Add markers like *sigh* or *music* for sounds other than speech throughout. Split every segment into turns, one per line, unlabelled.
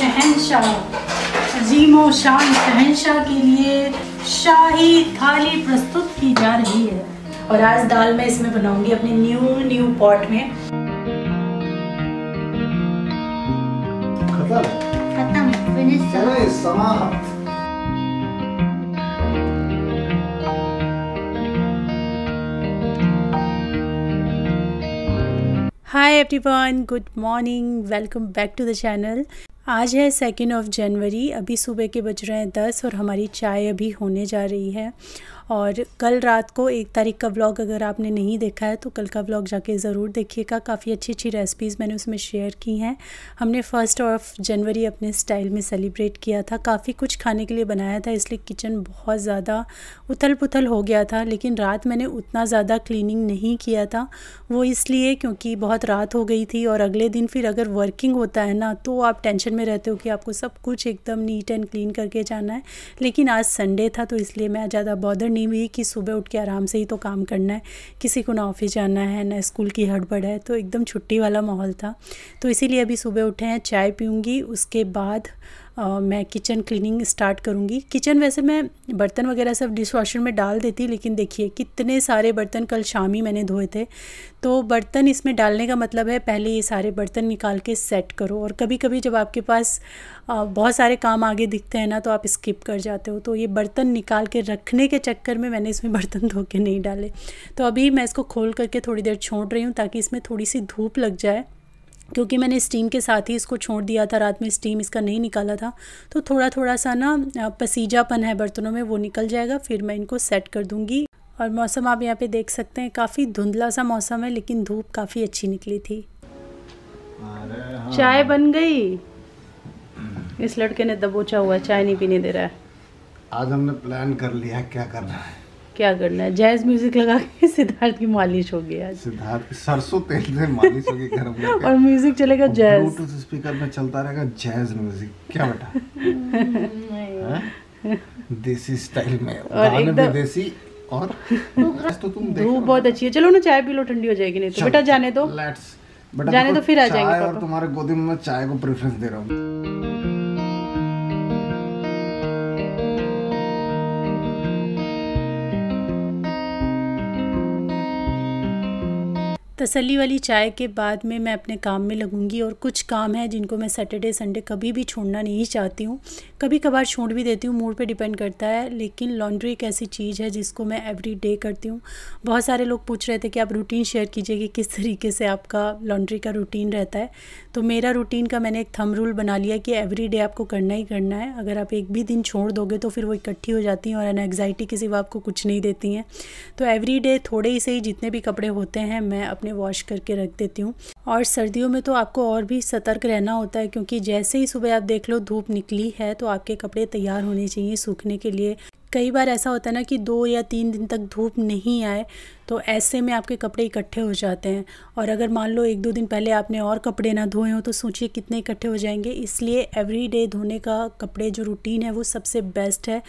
शहनशाह अजीमो शान शहनशाह के लिए शाही थाली प्रस्तुत की जा रही है और आज दाल मैं इसमें बनाऊंगी अपने न्यू न्यू पॉट में खत्म खत्म फिनिश समाप्त Hi everyone, good morning, welcome आज है सेकेंड ऑफ जनवरी अभी सुबह के बज रहे हैं दस और हमारी चाय अभी होने जा रही है और कल रात को एक तारीख का ब्लॉग अगर आपने नहीं देखा है तो कल का ब्लॉग जाके ज़रूर देखिएगा काफ़ी अच्छी अच्छी रेसिपीज़ मैंने उसमें शेयर की हैं हमने फ़र्स्ट ऑफ जनवरी अपने स्टाइल में सेलिब्रेट किया था काफ़ी कुछ खाने के लिए बनाया था इसलिए किचन बहुत ज़्यादा उथल पुथल हो गया था लेकिन रात मैंने उतना ज़्यादा क्लिनिंग नहीं किया था वो इसलिए क्योंकि बहुत रात हो गई थी और अगले दिन फिर अगर वर्किंग होता है ना तो आप टेंशन में रहते हो कि आपको सब कुछ एकदम नीट एंड क्लीन करके जाना है लेकिन आज संडे था तो इसलिए मैं ज़्यादा बॉदर नहीं नहीं हुई कि सुबह उठ के आराम से ही तो काम करना है किसी को ना ऑफिस जाना है ना स्कूल की हड़बड़ है तो एकदम छुट्टी वाला माहौल था तो इसीलिए अभी सुबह उठे हैं चाय पीऊँगी उसके बाद मैं किचन क्लीनिंग स्टार्ट करूँगी किचन वैसे मैं बर्तन वगैरह सब डिश वॉशर में डाल देती लेकिन देखिए कितने सारे बर्तन कल शाम ही मैंने धोए थे तो बर्तन इसमें डालने का मतलब है पहले ये सारे बर्तन निकाल के सेट करो और कभी कभी जब आपके पास बहुत सारे काम आगे दिखते हैं ना तो आप स्किप कर जाते हो तो ये बर्तन निकाल के रखने के चक्कर में मैंने इसमें बर्तन धो के नहीं डाले तो अभी मैं इसको खोल करके थोड़ी देर छोड़ रही हूँ ताकि इसमें थोड़ी सी धूप लग जाए क्योंकि मैंने स्टीम के साथ ही इसको छोड़ दिया था रात में स्टीम इसका नहीं निकाला था तो थोड़ा थोड़ा सा ना पसीजापन है बर्तनों में वो निकल जाएगा फिर मैं इनको सेट कर दूंगी और मौसम आप यहाँ पे देख सकते हैं काफ़ी धुंधला सा मौसम है लेकिन धूप काफ़ी अच्छी निकली थी हाँ। चाय बन गई इस लड़के ने दबोचा हुआ चाय नहीं पीने दे रहा है आज हमने प्लान कर लिया क्या करना है क्या करना है जैज म्यूजिक लगा के *laughs* सिद्धार्थ की मालिश होगी आज सिद्धार्थ की सरसों तेल से मालिश होगी गर्म *laughs* और म्यूजिक चलेगा जैज ब्लूटूथ स्पीकर में चलता रहेगा जैज म्यूजिक क्या बेटा *laughs* देसी स्टाइल में और एकदम देसी और तो तुम धूप बहुत अच्छी है चलो ना चाय पी लो ठंडी हो जाएगी नहीं तो बेटा जाने दो लेट्स बेटा जाने दो फिर आ जाएंगे और तुम्हारे गोदी में चाय को प्रेफरेंस दे रहा हूँ तसली वाली चाय के बाद में मैं अपने काम में लगूँगी और कुछ काम है जिनको मैं सैटरडे संडे कभी भी छोड़ना नहीं चाहती हूँ कभी कभार छोड़ भी देती हूँ मूड पे डिपेंड करता है लेकिन लॉन्ड्री एक ऐसी चीज़ है जिसको मैं एवरी डे करती हूँ बहुत सारे लोग पूछ रहे थे कि आप रूटीन शेयर कीजिए कि किस तरीके से आपका लॉन्ड्री का रूटीन रहता है तो मेरा रूटीन का मैंने एक थम रूल बना लिया कि एवरी डे आपको करना ही करना है अगर आप एक भी दिन छोड़ दोगे तो फिर वो इकट्ठी हो जाती हैं और एनग्जाइटी के सिवा आपको कुछ नहीं देती हैं तो एवरी डे थोड़े ही से ही जितने भी कपड़े होते हैं मैं अपने वॉश करके रख देती हूँ और सर्दियों में तो आपको और भी सतर्क रहना होता है क्योंकि जैसे ही सुबह आप देख लो धूप निकली है तो आपके कपड़े तैयार होने चाहिए सूखने के लिए कई बार ऐसा होता है ना कि दो या तीन दिन तक धूप नहीं आए तो ऐसे में आपके कपड़े इकट्ठे हो जाते हैं और अगर मान लो एक दो दिन पहले आपने और कपड़े ना धोए हों तो सोचिए कितने इकट्ठे हो जाएंगे इसलिए एवरी डे धोने का कपड़े जो रूटीन है वो सबसे बेस्ट है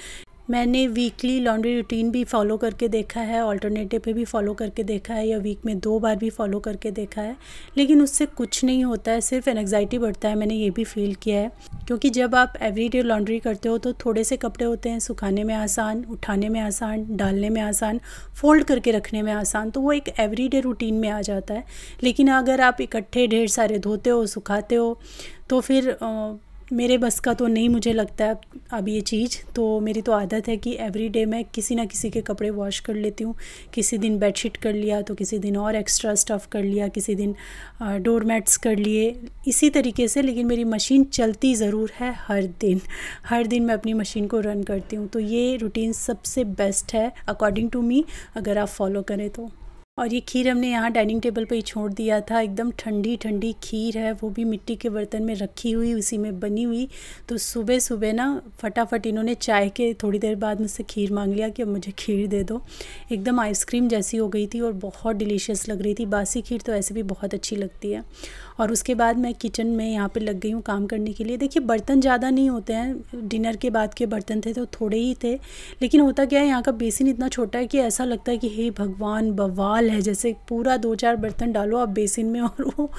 मैंने वीकली लॉन्ड्री रूटीन भी फॉलो करके देखा है ऑल्टरनेटिव पे भी फॉलो करके देखा है या वीक में दो बार भी फॉलो करके देखा है लेकिन उससे कुछ नहीं होता है सिर्फ एनग्जाइटी बढ़ता है मैंने ये भी फील किया है क्योंकि जब आप एवरीडे लॉन्ड्री करते हो तो थोड़े से कपड़े होते हैं सुखाने में आसान उठाने में आसान डालने में आसान फोल्ड करके रखने में आसान तो वो एक एवरीडे रूटीन में आ जाता है लेकिन अगर आप इकट्ठे ढेर सारे धोते हो सुखाते हो तो फिर मेरे बस का तो नहीं मुझे लगता है अब ये चीज़ तो मेरी तो आदत है कि एवरी डे मैं किसी ना किसी के कपड़े वॉश कर लेती हूँ किसी दिन बेडशीट कर लिया तो किसी दिन और एक्स्ट्रा स्टफ़ कर लिया किसी दिन डोर मैट्स कर लिए इसी तरीके से लेकिन मेरी मशीन चलती ज़रूर है हर दिन हर दिन मैं अपनी मशीन को रन करती हूँ तो ये रूटीन सबसे बेस्ट है अकॉर्डिंग टू मी अगर आप फॉलो करें तो और ये खीर हमने यहाँ डाइनिंग टेबल पे ही छोड़ दिया था एकदम ठंडी ठंडी खीर है वो भी मिट्टी के बर्तन में रखी हुई उसी में बनी हुई तो सुबह सुबह ना फटाफट इन्होंने चाय के थोड़ी देर बाद मुझसे खीर मांग लिया कि अब मुझे खीर दे दो एकदम आइसक्रीम जैसी हो गई थी और बहुत डिलीशियस लग रही थी बासी खीर तो ऐसे भी बहुत अच्छी लगती है और उसके बाद मैं किचन में यहाँ पे लग गई हूँ काम करने के लिए देखिए बर्तन ज़्यादा नहीं होते हैं डिनर के बाद के बर्तन थे तो थोड़े ही थे लेकिन होता क्या है यहाँ का बेसिन इतना छोटा है कि ऐसा लगता है कि हे भगवान बवाल है जैसे पूरा दो चार बर्तन डालो आप बेसिन में और वो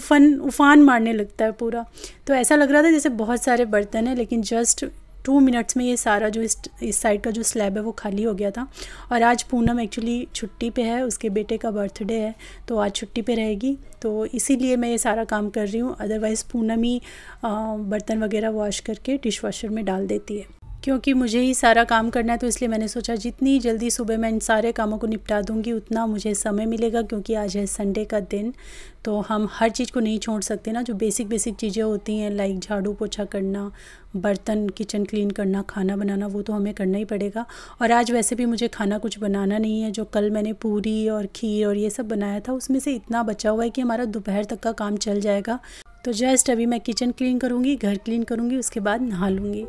उफन उफान मारने लगता है पूरा तो ऐसा लग रहा था जैसे बहुत सारे बर्तन हैं लेकिन जस्ट टू मिनट्स में ये सारा जो इस इस साइड का जो स्लैब है वो खाली हो गया था और आज पूनम एक्चुअली छुट्टी पे है उसके बेटे का बर्थडे है तो आज छुट्टी पे रहेगी तो इसीलिए मैं ये सारा काम कर रही हूँ अदरवाइज़ पूनम ही बर्तन वगैरह वॉश करके डिश वॉशर में डाल देती है क्योंकि मुझे ही सारा काम करना है तो इसलिए मैंने सोचा जितनी जल्दी सुबह मैं इन सारे कामों को निपटा दूंगी उतना मुझे समय मिलेगा क्योंकि आज है संडे का दिन तो हम हर चीज़ को नहीं छोड़ सकते ना जो बेसिक बेसिक चीज़ें होती हैं लाइक झाड़ू पोछा करना बर्तन किचन क्लीन करना खाना बनाना वो तो हमें करना ही पड़ेगा और आज वैसे भी मुझे खाना कुछ बनाना नहीं है जो कल मैंने पूरी और खीर और ये सब बनाया था उसमें से इतना बचा हुआ है कि हमारा दोपहर तक का काम चल जाएगा तो जस्ट अभी मैं किचन क्लीन करूँगी घर क्लीन करूँगी उसके बाद नहा लूँगी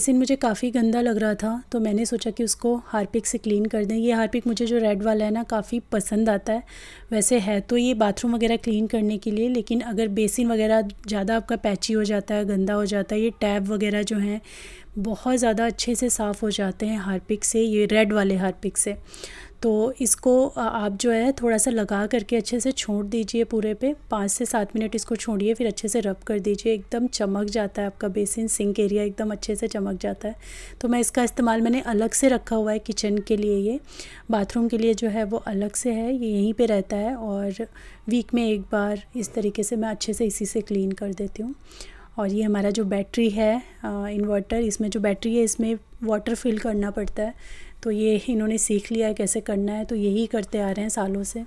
बेसिन मुझे काफ़ी गंदा लग रहा था तो मैंने सोचा कि उसको हारपिक से क्लीन कर दें ये हारपिक मुझे जो रेड वाला है ना काफ़ी पसंद आता है वैसे है तो ये बाथरूम वगैरह क्लीन करने के लिए लेकिन अगर बेसिन वगैरह ज़्यादा आपका पैची हो जाता है गंदा हो जाता है ये टैब वगैरह जो हैं बहुत ज़्यादा अच्छे से साफ़ हो जाते हैं हारपिक से ये रेड वाले हारपिक से तो इसको आप जो है थोड़ा सा लगा करके अच्छे से छोड़ दीजिए पूरे पे पाँच से सात मिनट इसको छोड़िए फिर अच्छे से रब कर दीजिए एकदम चमक जाता है आपका बेसिन सिंक एरिया एकदम अच्छे से चमक जाता है तो मैं इसका इस्तेमाल मैंने अलग से रखा हुआ है किचन के लिए ये बाथरूम के लिए जो है वो अलग से है ये यहीं पर रहता है और वीक में एक बार इस तरीके से मैं अच्छे से इसी से क्लीन कर देती हूँ और ये हमारा जो बैटरी है इन्वर्टर इसमें जो बैटरी है इसमें वाटर फिल करना पड़ता है तो ये इन्होंने सीख लिया है कैसे करना है तो यही करते आ रहे हैं सालों से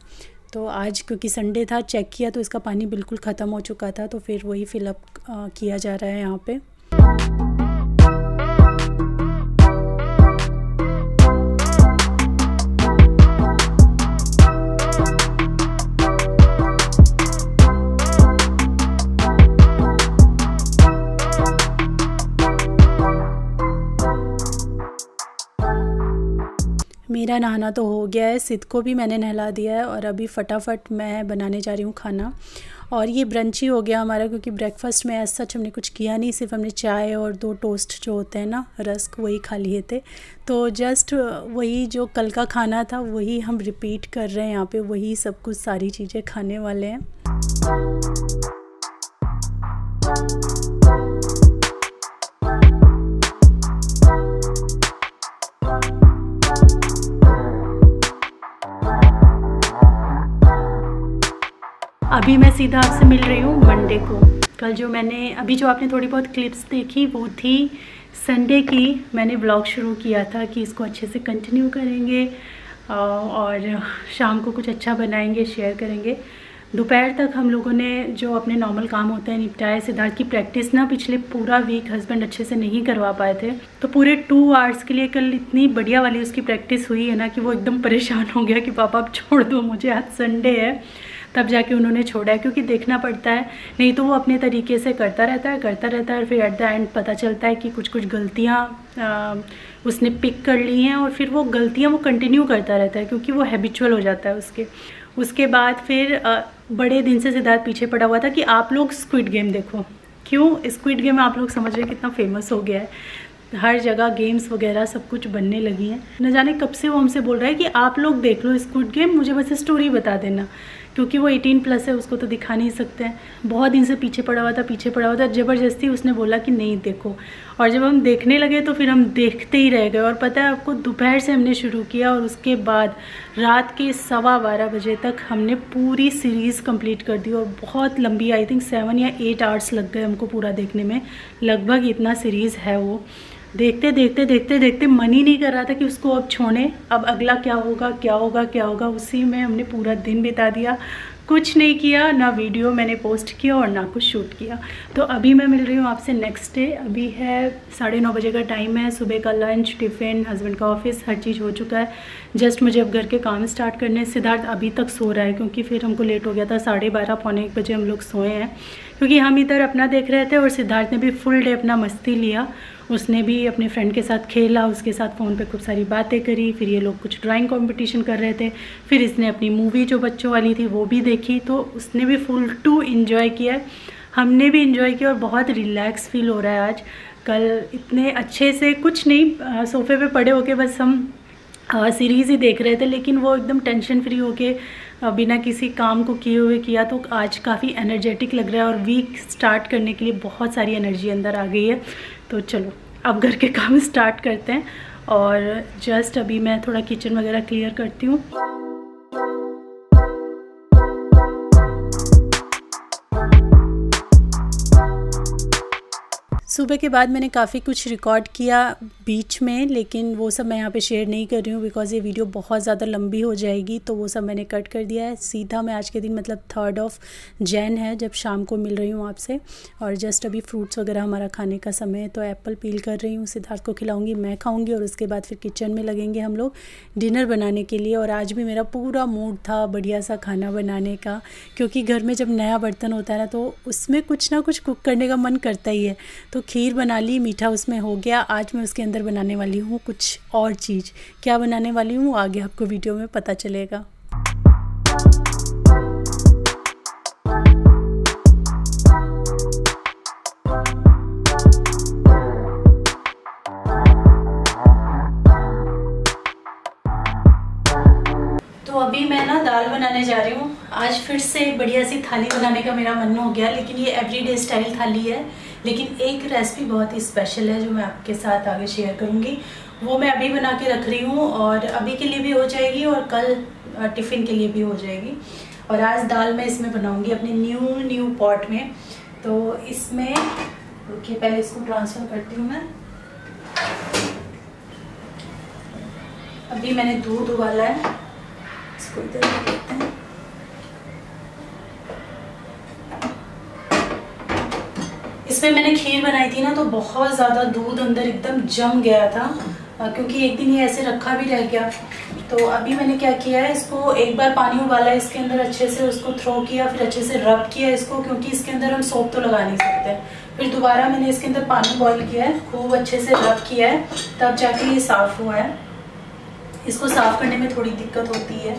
तो आज क्योंकि संडे था चेक किया तो इसका पानी बिल्कुल ख़त्म हो चुका था तो फिर वही फिलअप किया जा रहा है यहाँ पर मेरा नहाना तो हो गया है सिद्ध को भी मैंने नहला दिया है और अभी फटाफट मैं बनाने जा रही हूँ खाना और ये ब्रंच ही हो गया हमारा क्योंकि ब्रेकफास्ट में ऐसा सच हमने कुछ किया नहीं सिर्फ हमने चाय और दो टोस्ट जो होते हैं ना रस्क वही खा लिए थे तो जस्ट वही जो कल का खाना था वही हम रिपीट कर रहे हैं यहाँ पे वही सब कुछ सारी चीज़ें खाने वाले हैं अभी मैं सीधा आपसे मिल रही हूँ मंडे को कल जो मैंने अभी जो आपने थोड़ी बहुत क्लिप्स देखी वो थी संडे की मैंने ब्लॉग शुरू किया था कि इसको अच्छे से कंटिन्यू करेंगे और शाम को कुछ अच्छा बनाएंगे शेयर करेंगे दोपहर तक हम लोगों ने जो अपने नॉर्मल काम होते हैं निपटाए सिद्धार्थ की प्रैक्टिस ना पिछले पूरा वीक हस्बैंड अच्छे से नहीं करवा पाए थे तो पूरे टू आवर्स के लिए कल इतनी बढ़िया वाली उसकी प्रैक्टिस हुई है ना कि वो एकदम परेशान हो गया कि पापा आप छोड़ दो मुझे आज संडे है तब जाके उन्होंने छोड़ा है क्योंकि देखना पड़ता है नहीं तो वो अपने तरीके से करता रहता है करता रहता है और फिर एट द एंड पता चलता है कि कुछ कुछ गलतियाँ उसने पिक कर ली हैं और फिर वो गलतियाँ वो कंटिन्यू करता रहता है क्योंकि वो हैबिचुअल हो जाता है उसके उसके बाद फिर बड़े दिन से सिद्धार्थ पीछे पड़ा हुआ था कि आप लोग स्क्विड गेम देखो क्यों स्क्विड गेम आप लोग समझ रहे कितना फेमस हो गया है हर जगह गेम्स वगैरह सब कुछ बनने लगी हैं न जाने कब से वो हमसे बोल रहा है कि आप लोग देख लो स्क्विड गेम मुझे बस स्टोरी बता देना क्योंकि वो 18 प्लस है उसको तो दिखा नहीं सकते हैं बहुत दिन से पीछे पड़ा हुआ था पीछे पड़ा हुआ था ज़बरदस्ती उसने बोला कि नहीं देखो और जब हम देखने लगे तो फिर हम देखते ही रह गए और पता है आपको दोपहर से हमने शुरू किया और उसके बाद रात के सवा बारह बजे तक हमने पूरी सीरीज़ कंप्लीट कर दी और बहुत लंबी आई थिंक सेवन या एट आवर्स लग गए हमको पूरा देखने में लगभग इतना सीरीज़ है वो देखते देखते देखते देखते मन ही नहीं कर रहा था कि उसको अब छोड़ें अब अगला क्या होगा क्या होगा क्या होगा उसी में हमने पूरा दिन बिता दिया कुछ नहीं किया ना वीडियो मैंने पोस्ट किया और ना कुछ शूट किया तो अभी मैं मिल रही हूँ आपसे नेक्स्ट डे अभी है साढ़े नौ बजे का टाइम है सुबह का लंच टिफ़िन हस्बैंड का ऑफिस हर चीज़ हो चुका है जस्ट मुझे अब घर के काम स्टार्ट करने सिद्धार्थ अभी तक सो रहा है क्योंकि फिर हमको लेट हो गया था साढ़े बारह पौने एक बजे हम लोग सोए हैं क्योंकि हम इधर अपना देख रहे थे और सिद्धार्थ ने भी फुल डे अपना मस्ती लिया उसने भी अपने फ्रेंड के साथ खेला उसके साथ फ़ोन पे खूब सारी बातें करी फिर ये लोग कुछ ड्राइंग कंपटीशन कर रहे थे फिर इसने अपनी मूवी जो बच्चों वाली थी वो भी देखी तो उसने भी फुल टू इन्जॉय किया हमने भी इन्जॉय किया और बहुत रिलैक्स फील हो रहा है आज कल इतने अच्छे से कुछ नहीं सोफे पर पड़े होके बस हम सीरीज़ ही देख रहे थे लेकिन वो एकदम टेंशन फ्री होके बिना किसी काम को किए हुए किया तो आज काफ़ी एनर्जेटिक लग रहा है और वीक स्टार्ट करने के लिए बहुत सारी एनर्जी अंदर आ गई है तो चलो अब घर के काम स्टार्ट करते हैं और जस्ट अभी मैं थोड़ा किचन वगैरह क्लियर करती हूँ सुबह के बाद मैंने काफ़ी कुछ रिकॉर्ड किया बीच में लेकिन वो सब मैं यहाँ पे शेयर नहीं कर रही हूँ बिकॉज़ ये वीडियो बहुत ज़्यादा लंबी हो जाएगी तो वो सब मैंने कट कर दिया है सीधा मैं आज के दिन मतलब थर्ड ऑफ जैन है जब शाम को मिल रही हूँ आपसे और जस्ट अभी फ्रूट्स वगैरह हमारा खाने का समय है तो एप्पल पील कर रही हूँ सिद्धार्थ को खिलाऊँगी मैं खाऊँगी और उसके बाद फिर किचन में लगेंगे हम लोग डिनर बनाने के लिए और आज भी मेरा पूरा मूड था बढ़िया सा खाना बनाने का क्योंकि घर में जब नया बर्तन होता है ना तो उसमें कुछ ना कुछ कुक करने का मन करता ही है तो खीर बना ली मीठा उसमें हो गया आज मैं उसके अंदर बनाने वाली हूँ कुछ और चीज़ क्या बनाने वाली हूँ आगे आपको वीडियो में पता चलेगा तो अभी मैं ना दाल बनाने जा रही हूँ आज फिर से एक बढ़िया सी थाली बनाने का मेरा मन हो गया लेकिन ये एवरीडे स्टाइल थाली है लेकिन एक रेसिपी बहुत ही स्पेशल है जो मैं आपके साथ आगे शेयर करूँगी वो मैं अभी बना के रख रही हूँ और अभी के लिए भी हो जाएगी और कल टिफ़िन के लिए भी हो जाएगी और आज दाल मैं इसमें बनाऊँगी अपने न्यू न्यू पॉट में तो इसमें रुकिए पहले इसको ट्रांसफ़र करती हूँ मैं अभी मैंने दूध उबाला है इसको इधर देखते हैं इसमें मैंने खीर बनाई थी ना तो बहुत ज़्यादा दूध अंदर एकदम जम गया था क्योंकि एक दिन ये ऐसे रखा भी रह गया तो अभी मैंने क्या किया है इसको एक बार पानी उबाला इसके अंदर अच्छे से उसको थ्रो किया फिर अच्छे से रब किया इसको क्योंकि इसके अंदर हम सोप तो लगा नहीं सकते फिर दोबारा मैंने इसके अंदर पानी बॉईल किया है खूब अच्छे से रब किया है तब जाके ये साफ़ हुआ है इसको साफ़ करने में थोड़ी दिक्कत होती है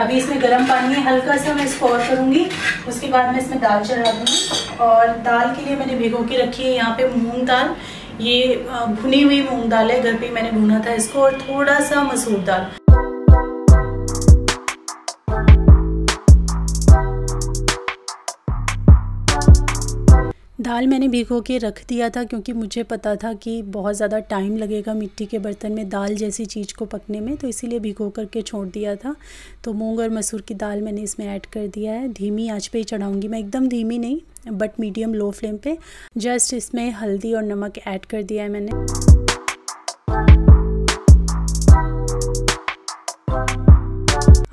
अभी इसमें गर्म पानी है हल्का सा मैं इसको और करूंगी उसके बाद मैं इसमें दाल चढ़ा दूंगी और दाल के लिए मैंने भिगो के रखी है यहाँ पे मूंग दाल ये भुनी हुई मूंग दाल है घर पे मैंने भुना था इसको और थोड़ा सा मसूर दाल दाल मैंने भिगो के रख दिया था क्योंकि मुझे पता था कि बहुत ज़्यादा टाइम लगेगा मिट्टी के बर्तन में दाल जैसी चीज़ को पकने में तो इसीलिए भिगो करके छोड़ दिया था तो मूंग और मसूर की दाल मैंने इसमें ऐड कर दिया है धीमी आंच पे ही चढ़ाऊँगी मैं एकदम धीमी नहीं बट मीडियम लो फ्लेम पे जस्ट इसमें हल्दी और नमक ऐड कर दिया है मैंने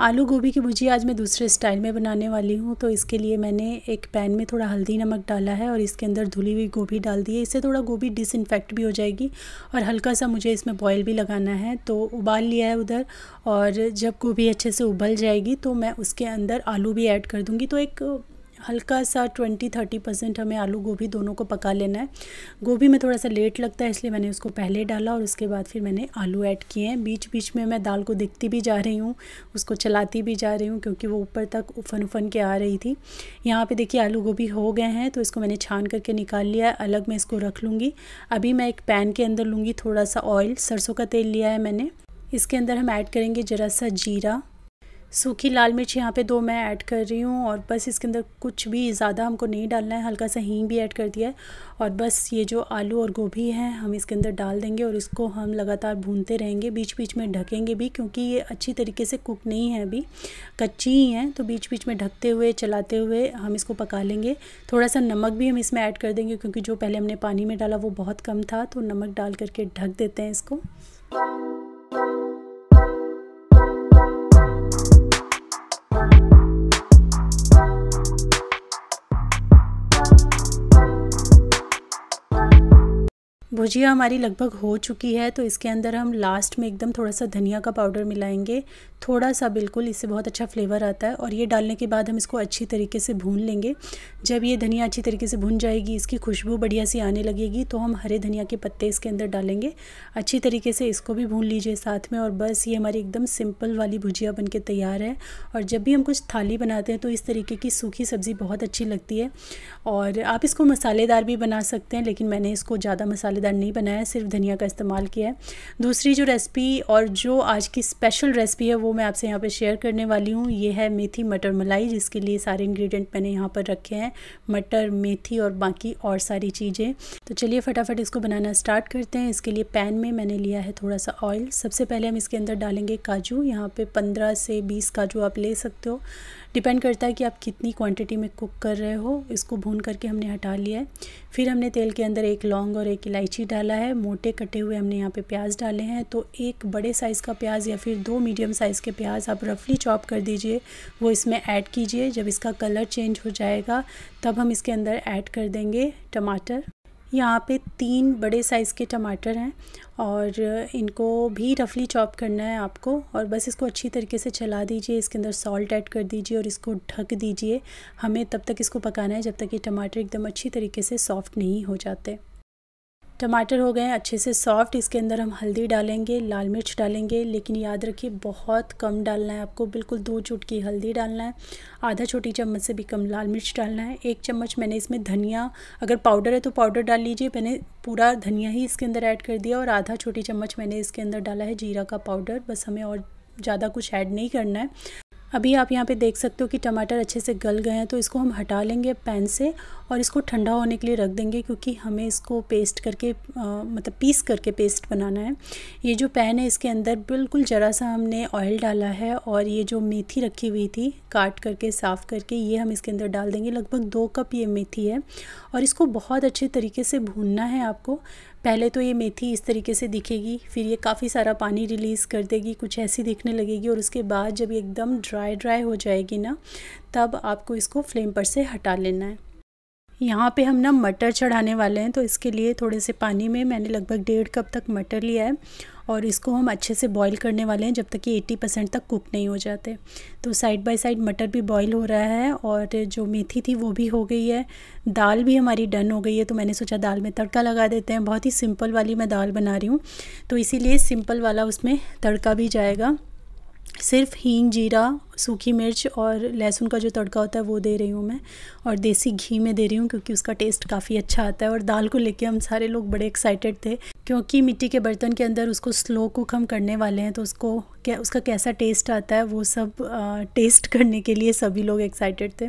आलू गोभी की भुजिया आज मैं दूसरे स्टाइल में बनाने वाली हूँ तो इसके लिए मैंने एक पैन में थोड़ा हल्दी नमक डाला है और इसके अंदर धुली हुई गोभी डाल दी है इससे थोड़ा गोभी डिसइनफेक्ट भी हो जाएगी और हल्का सा मुझे इसमें बॉयल भी लगाना है तो उबाल लिया है उधर और जब गोभी अच्छे से उबल जाएगी तो मैं उसके अंदर आलू भी ऐड कर दूँगी तो एक हल्का सा ट्वेंटी थर्टी परसेंट हमें आलू गोभी दोनों को पका लेना है गोभी में थोड़ा सा लेट लगता है इसलिए मैंने उसको पहले डाला और उसके बाद फिर मैंने आलू ऐड किए हैं बीच बीच में मैं दाल को देखती भी जा रही हूँ उसको चलाती भी जा रही हूँ क्योंकि वो ऊपर तक उफन उफन के आ रही थी यहाँ पर देखिए आलू गोभी हो गए हैं तो इसको मैंने छान करके निकाल लिया अलग मैं इसको रख लूँगी अभी मैं एक पैन के अंदर लूँगी थोड़ा सा ऑयल सरसों का तेल लिया है मैंने इसके अंदर हम ऐड करेंगे ज़रा सा जीरा सूखी लाल मिर्च यहाँ पे दो मैं ऐड कर रही हूँ और बस इसके अंदर कुछ भी ज़्यादा हमको नहीं डालना है हल्का सा हींग भी ऐड कर दिया है और बस ये जो आलू और गोभी हैं हम इसके अंदर डाल देंगे और इसको हम लगातार भूनते रहेंगे बीच बीच में ढकेंगे भी क्योंकि ये अच्छी तरीके से कुक नहीं है अभी कच्ची ही हैं तो बीच बीच में ढकते हुए चलाते हुए हम इसको पका लेंगे थोड़ा सा नमक भी हम इसमें ऐड कर देंगे क्योंकि जो पहले हमने पानी में डाला वो बहुत कम था तो नमक डाल करके ढक देते हैं इसको भुजिया हमारी लगभग हो चुकी है तो इसके अंदर हम लास्ट में एकदम थोड़ा सा धनिया का पाउडर मिलाएंगे थोड़ा सा बिल्कुल इससे बहुत अच्छा फ्लेवर आता है और ये डालने के बाद हम इसको अच्छी तरीके से भून लेंगे जब ये धनिया अच्छी तरीके से भून जाएगी इसकी खुशबू बढ़िया सी आने लगेगी तो हम हरे धनिया के पत्ते इसके अंदर डालेंगे अच्छी तरीके से इसको भी भून लीजिए साथ में और बस ये हमारी एकदम सिंपल वाली भुजिया बन के तैयार है और जब भी हम कुछ थाली बनाते हैं तो इस तरीके की सूखी सब्ज़ी बहुत अच्छी लगती है और आप इसको मसालेदार भी बना सकते हैं लेकिन मैंने इसको ज़्यादा मसालेदार नहीं बनाया सिर्फ धनिया का इस्तेमाल किया है दूसरी जो रेसिपी और जो आज की स्पेशल रेसिपी है वो वो मैं आपसे यहाँ पे शेयर करने वाली हूँ ये है मेथी मटर मलाई जिसके लिए सारे इंग्रेडिएंट मैंने यहाँ पर रखे हैं मटर मेथी और बाकी और सारी चीज़ें तो चलिए फटाफट इसको बनाना स्टार्ट करते हैं इसके लिए पैन में मैंने लिया है थोड़ा सा ऑयल सबसे पहले हम इसके अंदर डालेंगे काजू यहाँ पर पंद्रह से बीस काजू आप ले सकते हो डिपेंड करता है कि आप कितनी क्वांटिटी में कुक कर रहे हो इसको भून करके हमने हटा लिया है फिर हमने तेल के अंदर एक लौंग और एक इलायची डाला है मोटे कटे हुए हमने यहाँ पे प्याज डाले हैं तो एक बड़े साइज़ का प्याज या फिर दो मीडियम साइज़ के प्याज आप रफली चॉप कर दीजिए वो इसमें ऐड कीजिए जब इसका कलर चेंज हो जाएगा तब हम इसके अंदर ऐड कर देंगे टमाटर यहाँ पे तीन बड़े साइज़ के टमाटर हैं और इनको भी रफली चॉप करना है आपको और बस इसको अच्छी तरीके से चला दीजिए इसके अंदर सॉल्ट ऐड कर दीजिए और इसको ढक दीजिए हमें तब तक इसको पकाना है जब तक ये टमाटर एकदम अच्छी तरीके से सॉफ्ट नहीं हो जाते टमाटर हो गए हैं अच्छे से सॉफ्ट इसके अंदर हम हल्दी डालेंगे लाल मिर्च डालेंगे लेकिन याद रखिए बहुत कम डालना है आपको बिल्कुल दो चुटकी हल्दी डालना है आधा छोटी चम्मच से भी कम लाल मिर्च डालना है एक चम्मच मैंने इसमें धनिया अगर पाउडर है तो पाउडर डाल लीजिए मैंने पूरा धनिया ही इसके अंदर ऐड कर दिया और आधा छोटी चम्मच मैंने इसके अंदर डाला है जीरा का पाउडर बस हमें और ज़्यादा कुछ ऐड नहीं करना है अभी आप यहाँ पे देख सकते हो कि टमाटर अच्छे से गल गए हैं तो इसको हम हटा लेंगे पैन से और इसको ठंडा होने के लिए रख देंगे क्योंकि हमें इसको पेस्ट करके आ, मतलब पीस करके पेस्ट बनाना है ये जो पैन है इसके अंदर बिल्कुल ज़रा सा हमने ऑयल डाला है और ये जो मेथी रखी हुई थी काट करके साफ़ करके ये हम इसके अंदर डाल देंगे लगभग दो कप ये मेथी है और इसको बहुत अच्छे तरीके से भूनना है आपको पहले तो ये मेथी इस तरीके से दिखेगी फिर ये काफ़ी सारा पानी रिलीज़ कर देगी कुछ ऐसी दिखने लगेगी और उसके बाद जब एकदम ड्राई ड्राई ड्राई हो जाएगी ना तब आपको इसको फ्लेम पर से हटा लेना है यहाँ पे हम ना मटर चढ़ाने वाले हैं तो इसके लिए थोड़े से पानी में मैंने लगभग डेढ़ कप तक मटर लिया है और इसको हम अच्छे से बॉईल करने वाले हैं जब तक कि 80 परसेंट तक कुक नहीं हो जाते तो साइड बाय साइड मटर भी बॉईल हो रहा है और जो मेथी थी वो भी हो गई है दाल भी हमारी डन हो गई है तो मैंने सोचा दाल में तड़का लगा देते हैं बहुत ही सिंपल वाली मैं दाल बना रही हूँ तो इसीलिए सिंपल वाला उसमें तड़का भी जाएगा सिर्फ हींग जीरा सूखी मिर्च और लहसुन का जो तड़का होता है वो दे रही हूँ मैं और देसी घी में दे रही हूँ क्योंकि उसका टेस्ट काफ़ी अच्छा आता है और दाल को लेके हम सारे लोग बड़े एक्साइटेड थे क्योंकि मिट्टी के बर्तन के अंदर उसको स्लो कुक हम करने वाले हैं तो उसको क्या उसका कैसा टेस्ट आता है वो सब आ, टेस्ट *laughs* करने के लिए सभी लोग एक्साइटेड थे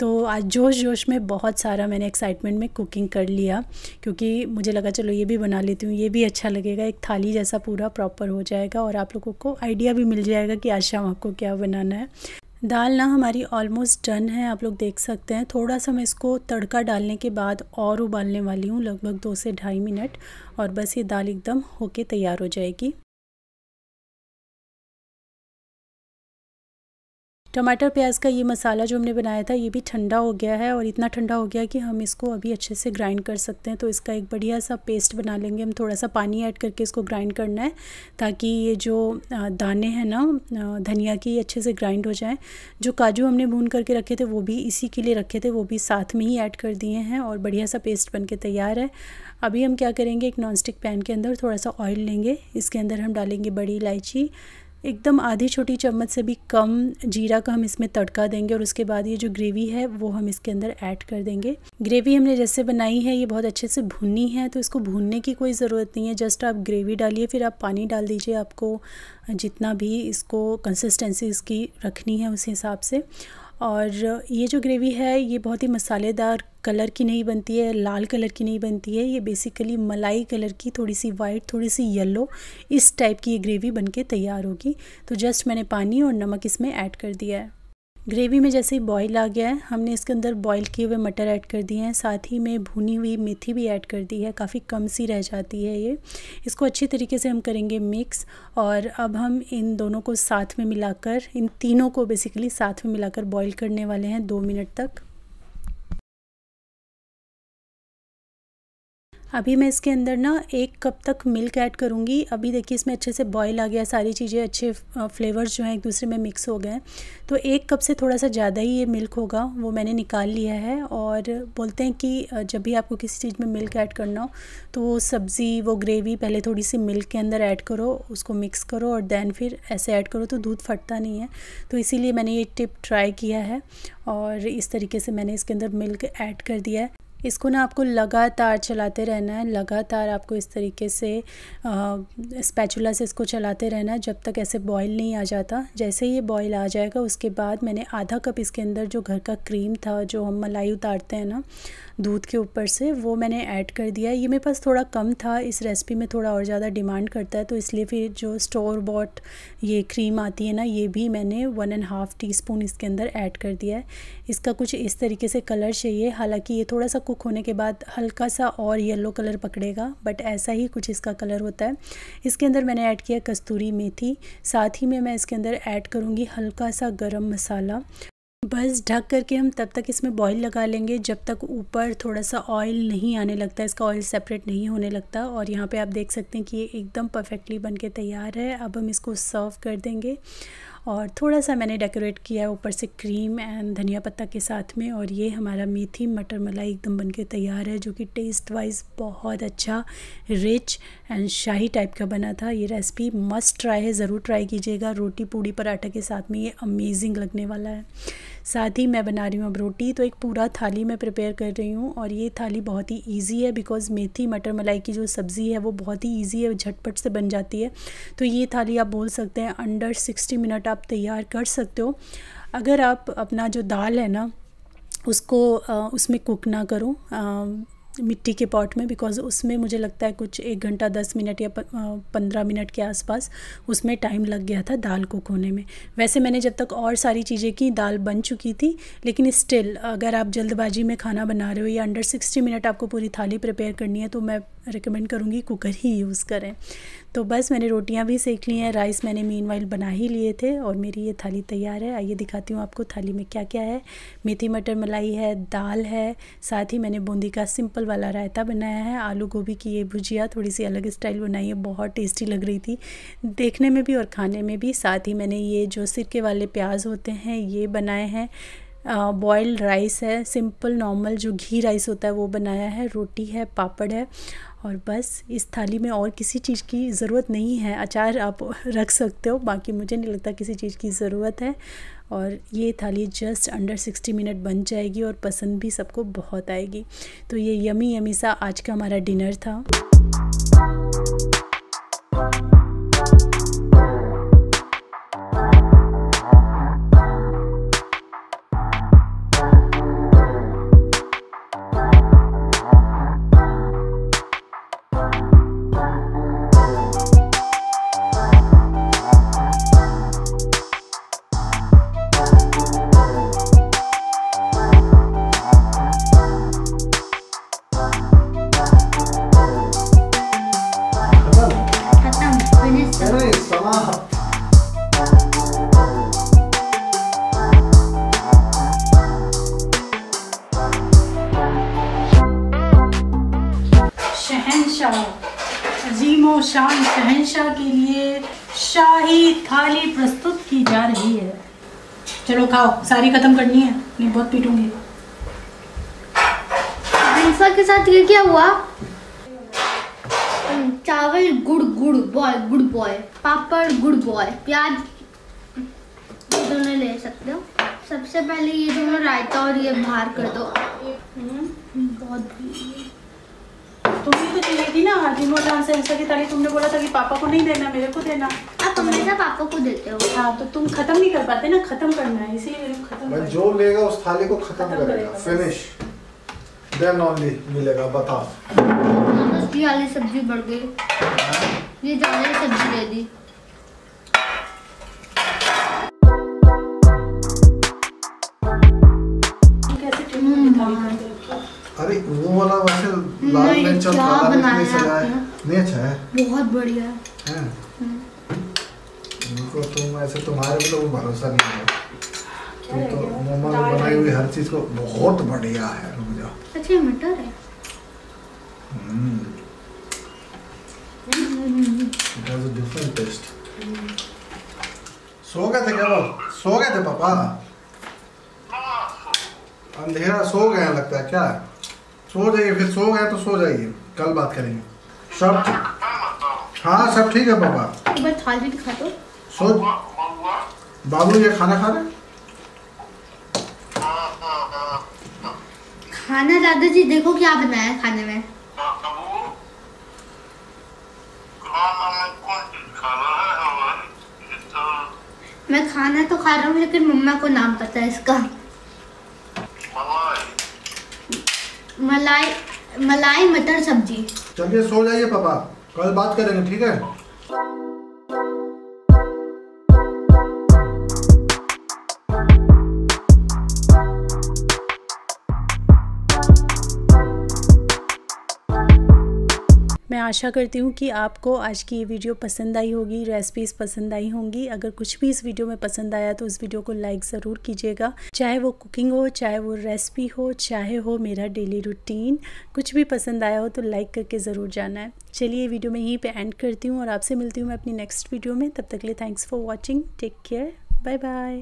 तो आज जोश जोश में बहुत सारा मैंने एक्साइटमेंट में कुकिंग कर लिया क्योंकि मुझे लगा चलो ये भी बना लेती हूँ ये भी अच्छा लगेगा एक थाली जैसा पूरा प्रॉपर हो जाएगा और आप लोगों को आइडिया भी मिल जाएगा कि आज शाम आपको क्या बनाना है दाल ना हमारी ऑलमोस्ट डन है आप लोग देख सकते हैं थोड़ा सा मैं इसको तड़का डालने के बाद और उबालने वाली हूँ लगभग दो से ढाई मिनट और बस ये दाल एकदम होके तैयार हो जाएगी टमाटर प्याज का ये मसाला जो हमने बनाया था ये भी ठंडा हो गया है और इतना ठंडा हो गया कि हम इसको अभी अच्छे से ग्राइंड कर सकते हैं तो इसका एक बढ़िया सा पेस्ट बना लेंगे हम थोड़ा सा पानी ऐड करके इसको ग्राइंड करना है ताकि ये जो दाने हैं ना धनिया के अच्छे से ग्राइंड हो जाएँ जो काजू हमने भून करके रखे थे वो भी इसी के लिए रखे थे वो भी साथ में ही ऐड कर दिए हैं और बढ़िया सा पेस्ट बन के तैयार है अभी हम क्या करेंगे एक नॉन पैन के अंदर थोड़ा सा ऑयल लेंगे इसके अंदर हम डालेंगे बड़ी इलायची एकदम आधी छोटी चम्मच से भी कम जीरा का हम इसमें तड़का देंगे और उसके बाद ये जो ग्रेवी है वो हम इसके अंदर ऐड कर देंगे ग्रेवी हमने जैसे बनाई है ये बहुत अच्छे से भुननी है तो इसको भूनने की कोई ज़रूरत नहीं है जस्ट आप ग्रेवी डालिए फिर आप पानी डाल दीजिए आपको जितना भी इसको कंसिस्टेंसी इसकी रखनी है उस हिसाब से और ये जो ग्रेवी है ये बहुत ही मसालेदार कलर की नहीं बनती है लाल कलर की नहीं बनती है ये बेसिकली मलाई कलर की थोड़ी सी वाइट थोड़ी सी येलो इस टाइप की ये ग्रेवी बनके तैयार होगी तो जस्ट मैंने पानी और नमक इसमें ऐड कर दिया है ग्रेवी में जैसे ही बॉईल आ गया है हमने इसके अंदर बॉईल किए हुए मटर ऐड कर दिए हैं साथ ही में भुनी हुई मेथी भी ऐड कर दी है काफ़ी कम सी रह जाती है ये इसको अच्छी तरीके से हम करेंगे मिक्स और अब हम इन दोनों को साथ में मिलाकर इन तीनों को बेसिकली साथ में मिलाकर बॉईल करने वाले हैं दो मिनट तक अभी मैं इसके अंदर ना एक कप तक मिल्क ऐड करूँगी अभी देखिए इसमें अच्छे से बॉयल आ गया सारी चीज़ें अच्छे फ्लेवर्स जो हैं एक दूसरे में मिक्स हो गए तो एक कप से थोड़ा सा ज़्यादा ही ये मिल्क होगा वो मैंने निकाल लिया है और बोलते हैं कि जब भी आपको किसी चीज़ में मिल्क ऐड करना हो तो वो सब्ज़ी वो ग्रेवी पहले थोड़ी सी मिल्क के अंदर ऐड करो उसको मिक्स करो और दैन फिर ऐसे ऐड करो तो दूध फटता नहीं है तो इसीलिए मैंने ये टिप ट्राई किया है और इस तरीके से मैंने इसके अंदर मिल्क ऐड कर दिया है इसको ना आपको लगातार चलाते रहना है लगातार आपको इस तरीके से स्पैचुला से इसको चलाते रहना है जब तक ऐसे बॉयल नहीं आ जाता जैसे ये बॉयल आ जाएगा उसके बाद मैंने आधा कप इसके अंदर जो घर का क्रीम था जो हम मलाई उतारते हैं ना दूध के ऊपर से वो मैंने ऐड कर दिया ये मेरे पास थोड़ा कम था इस रेसिपी में थोड़ा और ज़्यादा डिमांड करता है तो इसलिए फिर जो स्टोर बॉट ये क्रीम आती है ना ये भी मैंने one and half teaspoon इसके अंदर ऐड कर दिया है इसका कुछ इस तरीके से कलर चाहिए हालाँकि ये थोड़ा सा कुक होने के बाद हल्का सा और येलो कलर पकड़ेगा बट ऐसा ही कुछ इसका कलर होता है इसके अंदर मैंने ऐड किया कस्तूरी मेथी साथ ही में मैं इसके अंदर ऐड करूँगी हल्का सा गर्म मसाला बस ढक करके हम तब तक इसमें बॉईल लगा लेंगे जब तक ऊपर थोड़ा सा ऑयल नहीं आने लगता इसका ऑयल सेपरेट नहीं होने लगता और यहाँ पे आप देख सकते हैं कि ये एकदम परफेक्टली बनके तैयार है अब हम इसको सर्व कर देंगे और थोड़ा सा मैंने डेकोरेट किया है ऊपर से क्रीम एंड धनिया पत्ता के साथ में और ये हमारा मेथी मटर मलाई एकदम बन के तैयार है जो कि टेस्ट वाइज बहुत अच्छा रिच एंड शाही टाइप का बना था ये रेसिपी मस्ट ट्राई है ज़रूर ट्राई कीजिएगा रोटी पूड़ी पराठा के साथ में ये अमेजिंग लगने वाला है साथ ही मैं बना रही हूँ अब रोटी तो एक पूरा थाली मैं प्रिपेयर कर रही हूँ और ये थाली बहुत ही ईजी है बिकॉज़ मेथी मटर मलाई की जो सब्ज़ी है वो बहुत ही ईजी है झटपट से बन जाती है तो ये थाली आप बोल सकते हैं अंडर सिक्सटी मिनट आप आप तैयार कर सकते हो अगर आप अपना जो दाल है ना उसको उसमें कुक ना करो मिट्टी के पॉट में बिकॉज उसमें मुझे लगता है कुछ एक घंटा दस मिनट या पंद्रह मिनट के आसपास उसमें टाइम लग गया था दाल कुक होने में वैसे मैंने जब तक और सारी चीज़ें की दाल बन चुकी थी लेकिन स्टिल अगर आप जल्दबाजी में खाना बना रहे हो या अंडर सिक्सटी मिनट आपको पूरी थाली प्रिपेयर करनी है तो मैं रिकमेंड करूँगी कुकर ही यूज़ करें तो बस मैंने रोटियाँ भी सेक ली हैं राइस मैंने मीन बना ही लिए थे और मेरी ये थाली तैयार है आइए दिखाती हूँ आपको थाली में क्या क्या है मेथी मटर मलाई है दाल है साथ ही मैंने बूंदी का सिंपल वाला रायता बनाया है आलू गोभी की ये भुजिया थोड़ी सी अलग स्टाइल बनाई है बहुत टेस्टी लग रही थी देखने में भी और खाने में भी साथ ही मैंने ये जो सिरके वाले प्याज होते हैं ये बनाए हैं बॉयल्ड राइस है सिंपल नॉर्मल जो घी राइस होता है वो बनाया है रोटी है पापड़ है और बस इस थाली में और किसी चीज़ की ज़रूरत नहीं है अचार आप रख सकते हो बाकी मुझे नहीं लगता किसी चीज़ की ज़रूरत है और ये थाली जस्ट अंडर सिक्सटी मिनट बन जाएगी और पसंद भी सबको बहुत आएगी तो ये यमी यमी सा आज का हमारा डिनर था आओ सारी खत्म करनी है नहीं बहुत पीटूंगी हंसा के साथ ये क्या हुआ चावल गुड़ गुड़ बॉय गुड बॉय पापड़ गुड बॉय प्याज ये दोनों ले सकते हो सबसे पहले ये दोनों रायता और ये बाहर कर दो बहुत तुम्हें तो चाहिए थी ना हर दिन वो डांस ऐसा की ताली तुमने बोला था कि पापा को नहीं देना मेरे को देना हाँ, तो जो लेगा उस थाली को खत्म करेगा फिनिश देन ओनली मिलेगा बताओ ये वाली सब्जी बढ़ गई ये ज्यादा सब्जी दे दी हम्म, हाँ। अरे वो वाला वैसे लाल मिर्च और काला मिर्च नहीं सजा है नहीं अच्छा है बहुत बढ़िया है हम्म। को तुम ऐसे तुम्हारे पे तो भरोसा नहीं है तुम तो मम्मा ने बनाई हुई हर चीज को बहुत बढ़िया है रुक जाओ अच्छा ये मटर है hmm it has a different taste सो गए थे क्या सो गए थे पापा अंधेरा सो गए लगता है क्या सो जाइए फिर सो गए तो सो जाइए कल बात करेंगे सब हाँ सब ठीक है पापा एक बार थाली दिखा दो सोच बाबू ये खाना खा रहे हाँ, हाँ, हाँ, खाना दादाजी देखो क्या बनाया खाने में तो- मैं खाना तो खा रहा हूँ लेकिन मम्मा को नाम पता है इसका मलाई मलाई मटर सब्जी चलिए सो जाइए पापा कल बात करेंगे ठीक है आशा करती हूँ कि आपको आज की ये वीडियो पसंद आई होगी रेसिपीज़ पसंद आई होंगी अगर कुछ भी इस वीडियो में पसंद आया तो इस वीडियो को लाइक ज़रूर कीजिएगा चाहे वो कुकिंग हो चाहे वो रेसिपी हो चाहे हो मेरा डेली रूटीन कुछ भी पसंद आया हो तो लाइक करके ज़रूर जाना है चलिए वीडियो में यहीं पर एंड करती हूँ और आपसे मिलती हूँ मैं अपनी नेक्स्ट वीडियो में तब तक लिए thanks for watching take care bye bye